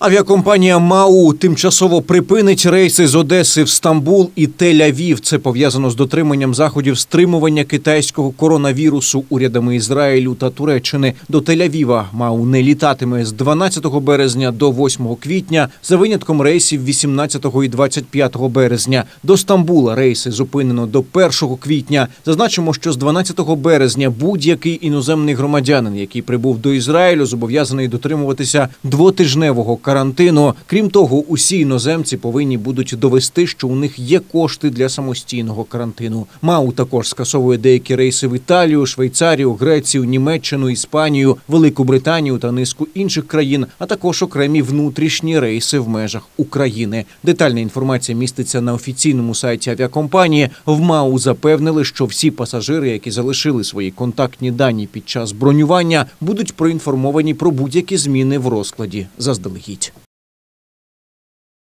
Авіакомпанія Мау тимчасово припинить рейси з Одеси в Стамбул і Тель-Авів. Це пов'язано з дотриманням заходів стримування китайського коронавірусу урядами Ізраїлю та Туреччини. До Тель-Авіва Мау не літатиме з 12 березня до 8 квітня, за винятком рейсів 18 і 25 березня. До Стамбула рейси зупинено до 1 квітня. Зазначимо, що з 12 березня будь-який іноземний громадянин, який прибув до Ізраїлю, зобов'язаний дотримуватися двотижневого карантину. Крім того, усі іноземці повинні будуть довести, що у них є кошти для самостійного карантину. Мау також скасовує деякі рейси в Італію, Швейцарію, Грецію, Німеччину, Іспанію, Велику Британію та низку інших країн, а також окремі внутрішні рейси в межах України. Детальна інформація міститься на офіційному сайті авіакомпанії. В МАУ запевнили, що всі пасажири, які залишили свої контактні дані під час бронювання, будуть проінформовані про будь-які зміни в розкладі заздалегідь.